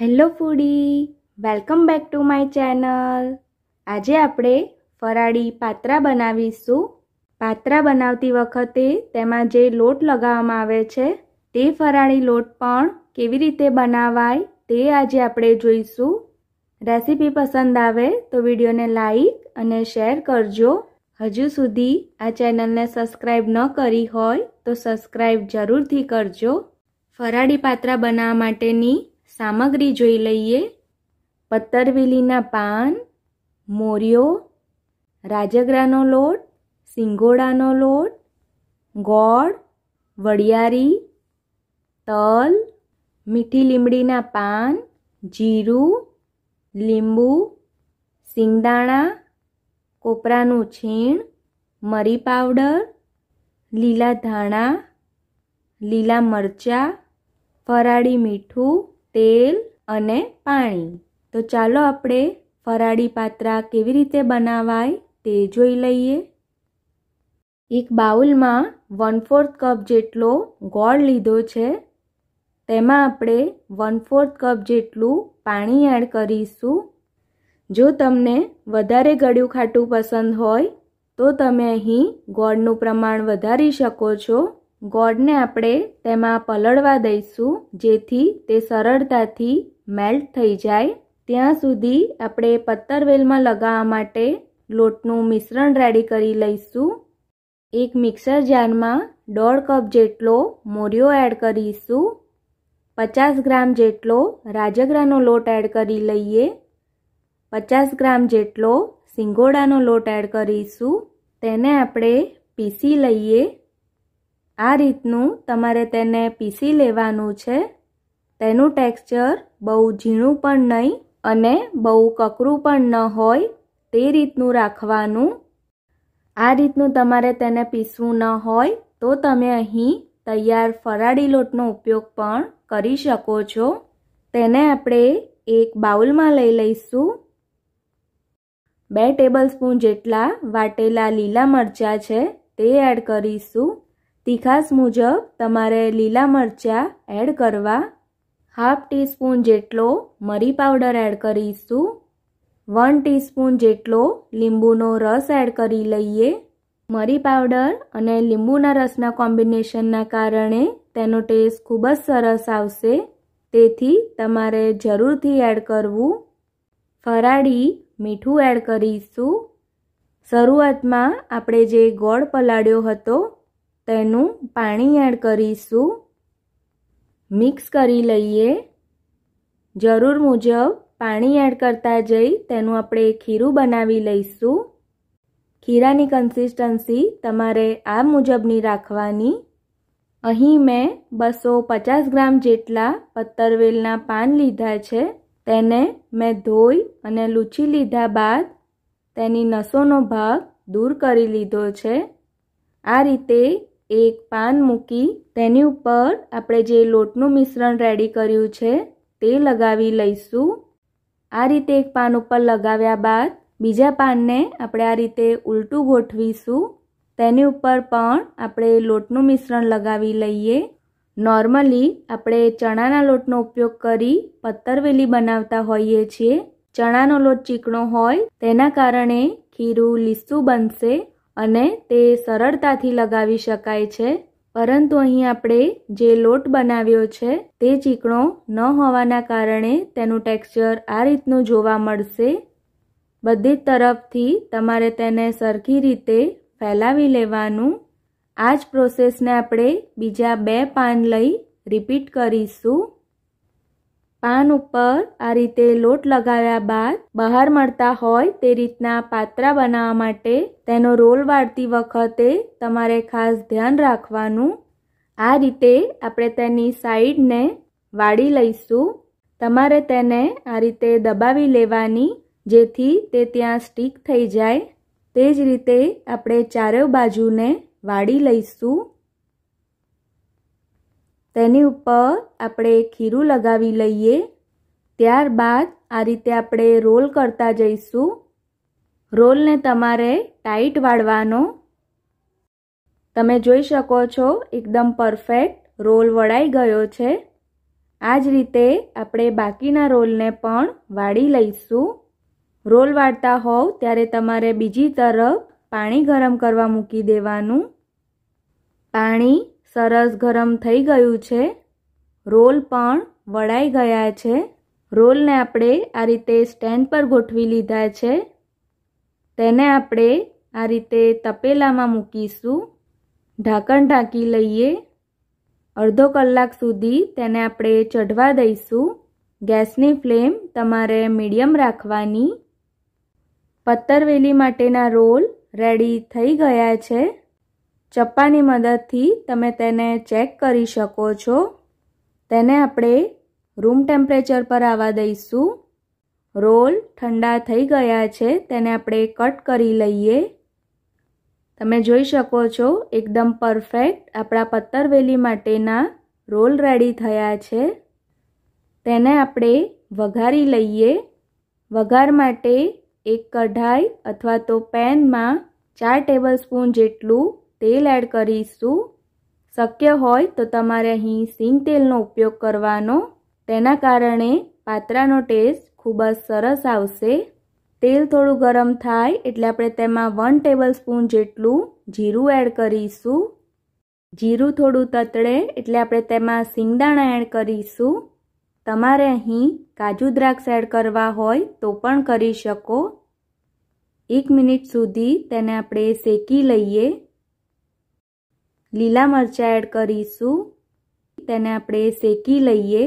hello foodie welcome back to my channel આજે આપણે ફરાળી પાત્રા બનાવીશું પાત્રા બનાવતી વખતે તેમાં જે લોટ લગાવવામાં આવે છે તે ફરાળી લોટ પણ કેવી રીતે બનાવાય તે આજે આપણે જોઈશું રેસીપી પસંદ આવે તો વિડીયોને લાઈક અને શેર કરજો હજુ સુધી આ ચેનલને સબસ્ક્રાઈબ ન કરી હોય તો સબસ્ક્રાઈબ જરૂરથી કરજો ફરાળી પાત્રા બનાવવા માટેની સામગ્રી જોઈ લઈએ પતરવેલીના પાન મોરિયો રાજગરાનો લોટ સિંગોડાનો લોટ ગોળ વડિયારી તલ મીઠી લીમડીના પાન જીરું લીંબુ સિંગદાણા કોપરાનું છીણ મરી પાવડર લીલા ધાણા લીલા મરચાં ફરાળી મીઠું તેલ અને પાણી તો ચાલો આપણે ફરાળી પાત્રા કેવી રીતે બનાવાય તે જોઈ લઈએ એક બાઉલમાં વન ફોર્થ કપ જેટલો ગોળ લીધો છે તેમાં આપણે વન ફોર્થ કપ જેટલું પાણી એડ કરીશું જો તમને વધારે ગળ્યું ખાટું પસંદ હોય તો તમે અહીં ગોળનું પ્રમાણ વધારી શકો છો ગોળને આપણે તેમાં પલળવા દઈશું જેથી તે સરળતાથી મેલ્ટ થઈ જાય ત્યાં સુધી આપણે પત્તરવેલમાં લગાવવા માટે લોટનું મિશ્રણ રેડી કરી લઈશું એક મિક્સર જારમાં દોઢ કપ જેટલો મોરિયો એડ કરીશું પચાસ ગ્રામ જેટલો રાજગરાનો લોટ એડ કરી લઈએ પચાસ ગ્રામ જેટલો સિંગોડાનો લોટ એડ કરીશું તેને આપણે પીસી લઈએ આ રીતનું તમારે તેને પીસી લેવાનું છે તેનું ટેક્સચર બહુ ઝીણું પણ નહીં અને બહુ કકરું પણ ન હોય તે રીતનું રાખવાનું આ રીતનું તમારે તેને પીસવું ન હોય તો તમે અહીં તૈયાર ફરાળી લોટનો ઉપયોગ પણ કરી શકો છો તેને આપણે એક બાઉલમાં લઈ લઈશું બે ટેબલ સ્પૂન જેટલા વાટેલા લીલા મરચાં છે તે એડ કરીશું તીખાસ મુજબ તમારે લીલા મરચાં એડ કરવા હાફ ટીસ્પૂન જેટલો મરી પાવડર એડ કરીશું વન ટીસ્પૂન જેટલો લીંબુનો રસ એડ કરી લઈએ મરી પાવડર અને લીંબુના રસના કોમ્બિનેશનના કારણે તેનો ટેસ્ટ ખૂબ જ સરસ આવશે તેથી તમારે જરૂરથી એડ કરવું ફરાળી મીઠું એડ કરીશું શરૂઆતમાં આપણે જે ગોળ પલાળ્યો હતો તેનું પાણી એડ કરીશું મિક્સ કરી લઈએ જરૂર મુજબ પાણી એડ કરતા જઈ તેનું આપણે ખીરું બનાવી લઈશું ખીરાની કન્સિસ્ટન્સી તમારે આ મુજબની રાખવાની અહીં મેં બસો પચાસ ગ્રામ જેટલા પત્તરવેલના પાન લીધા છે તેને મેં ધોઈ અને લૂછી લીધા બાદ તેની નસોનો ભાગ દૂર કરી લીધો છે આ રીતે એક પાન મૂકી તેની ઉપર આપણે જે લોટનું મિશ્રણ રેડી કર્યું છે તે લગાવી લઈશું આ રીતે એક પાન ઉપર લગાવ્યા બાદ બીજા પાનને આપણે આ રીતે ઉલટું ગોઠવીશું તેની ઉપર પણ આપણે લોટનું મિશ્રણ લગાવી લઈએ નોર્મલી આપણે ચણાના લોટનો ઉપયોગ કરી પત્તરવેલી બનાવતા હોઈએ છીએ ચણાનો લોટ ચીકણો હોય તેના કારણે ખીરું લીસું બનશે અને તે સરળતાથી લગાવી શકાય છે પરંતુ અહીં આપણે જે લોટ બનાવ્યો છે તે ચીકણો ન હોવાના કારણે તેનું ટેક્સચર આ રીતનું જોવા મળશે બધી જ તરફથી તમારે તેને સરખી રીતે ફેલાવી લેવાનું આ જ પ્રોસેસને આપણે બીજા બે પાન લઈ રિપીટ કરીશું પાન ઉપર આ રીતે લોટ લગાવ્યા બાદ બહાર મળતા હોય તે રીતના પાત્રા બનાવવા માટે તેનો રોલ વાળતી વખતે તમારે ખાસ ધ્યાન રાખવાનું આ રીતે આપણે તેની સાઈડને વાળી લઈશું તમારે તેને આ રીતે દબાવી લેવાની જેથી તે ત્યાં સ્ટીક થઈ જાય તે જ રીતે આપણે ચારે બાજુને વાળી લઈશું તેની ઉપર આપણે ખીરું લગાવી લઈએ ત્યારબાદ આ રીતે આપણે રોલ કરતા જઈશું રોલને તમારે ટાઈટ વાળવાનો તમે જોઈ શકો છો એકદમ પરફેક્ટ રોલ વળાઈ ગયો છે આ જ રીતે આપણે બાકીના રોલને પણ વાળી લઈશું રોલ વાળતા હોવ ત્યારે તમારે બીજી તરફ પાણી ગરમ કરવા મૂકી દેવાનું પાણી સરસ ગરમ થઈ ગયું છે રોલ પણ વળાઈ ગયા છે રોલને આપણે આ રીતે સ્ટેન્ડ પર ગોઠવી લીધા છે તેને આપણે આ રીતે તપેલામાં મૂકીશું ઢાંકણ ઢાંકી લઈએ અડધો કલાક સુધી તેને આપણે ચઢવા દઈશું ગેસની ફ્લેમ તમારે મીડિયમ રાખવાની પત્તરવેલી માટેના રોલ રેડી થઈ ગયા છે ચપ્પાની મદદથી તમે તેને ચેક કરી શકો છો તેને આપણે રૂમ ટેમ્પરેચર પર આવવા દઈશું રોલ ઠંડા થઈ ગયા છે તેને આપણે કટ કરી લઈએ તમે જોઈ શકો છો એકદમ પરફેક્ટ આપણા પત્તરવેલી માટેના રોલ રેડી થયા છે તેને આપણે વઘારી લઈએ વઘાર માટે એક કઢાઈ અથવા તો પેનમાં ચાર ટેબલ સ્પૂન જેટલું તેલ એડ કરીશું શક્ય હોય તો તમારે અહીં સિંગ તેલનો ઉપયોગ કરવાનો તેના કારણે પાત્રાનો ટેસ્ટ ખૂબ જ સરસ આવશે તેલ થોડું ગરમ થાય એટલે આપણે તેમાં વન ટેબલ સ્પૂન જેટલું જીરું એડ કરીશું જીરું થોડું તતળે એટલે આપણે તેમાં સિંગદાણા એડ કરીશું તમારે અહીં કાજુ દ્રાક્ષ એડ કરવા હોય તો પણ કરી શકો એક મિનિટ સુધી તેને આપણે શેકી લઈએ લીલા મરચાં એડ કરીશું તેને આપણે શેકી લઈએ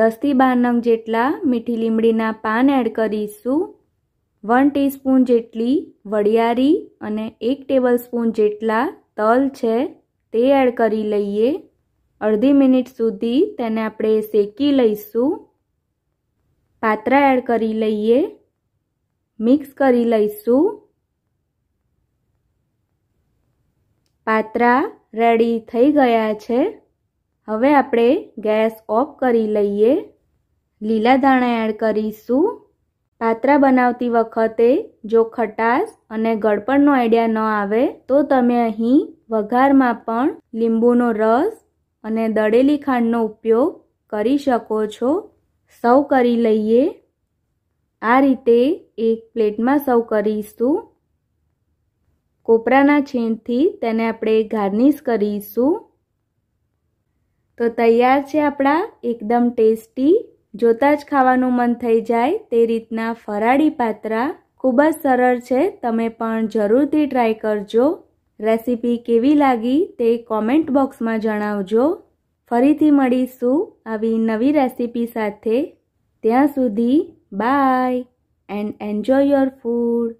દસથી બાર નંગ જેટલા મીઠી લીમડીના પાન એડ કરીશું વન ટીસ્પૂન જેટલી વડિયારી અને એક ટેબલસ્પૂન જેટલા તલ છે તે એડ કરી લઈએ અડધી મિનિટ સુધી તેને આપણે શેકી લઈશું પાત્રા એડ કરી લઈએ મિક્સ કરી લઈશું પાત્રા રેડી થઈ ગયા છે હવે આપણે ગેસ ઓફ કરી લઈએ લીલા દાણા એડ કરીશું પાત્રા બનાવતી વખતે જો ખટાશ અને ગળપણનો આઈડિયા ન આવે તો તમે અહીં વઘારમાં પણ લીંબુનો રસ અને દળેલી ખાંડનો ઉપયોગ કરી શકો છો સર્વ કરી લઈએ આ રીતે એક પ્લેટમાં સર્વ કરીશું કોપરાના છીણથી તેને આપણે ગાર્નિશ કરીશું તો તૈયાર છે આપણા એકદમ ટેસ્ટી જોતાં જ ખાવાનું મન થઈ જાય તે રીતના ફરાળી પાત્રા ખૂબ જ સરળ છે તમે પણ જરૂરથી ટ્રાય કરજો રેસીપી કેવી લાગી તે કોમેન્ટ બોક્સમાં જણાવજો ફરીથી મળીશું આવી નવી રેસીપી સાથે ત્યાં સુધી bye and enjoy your food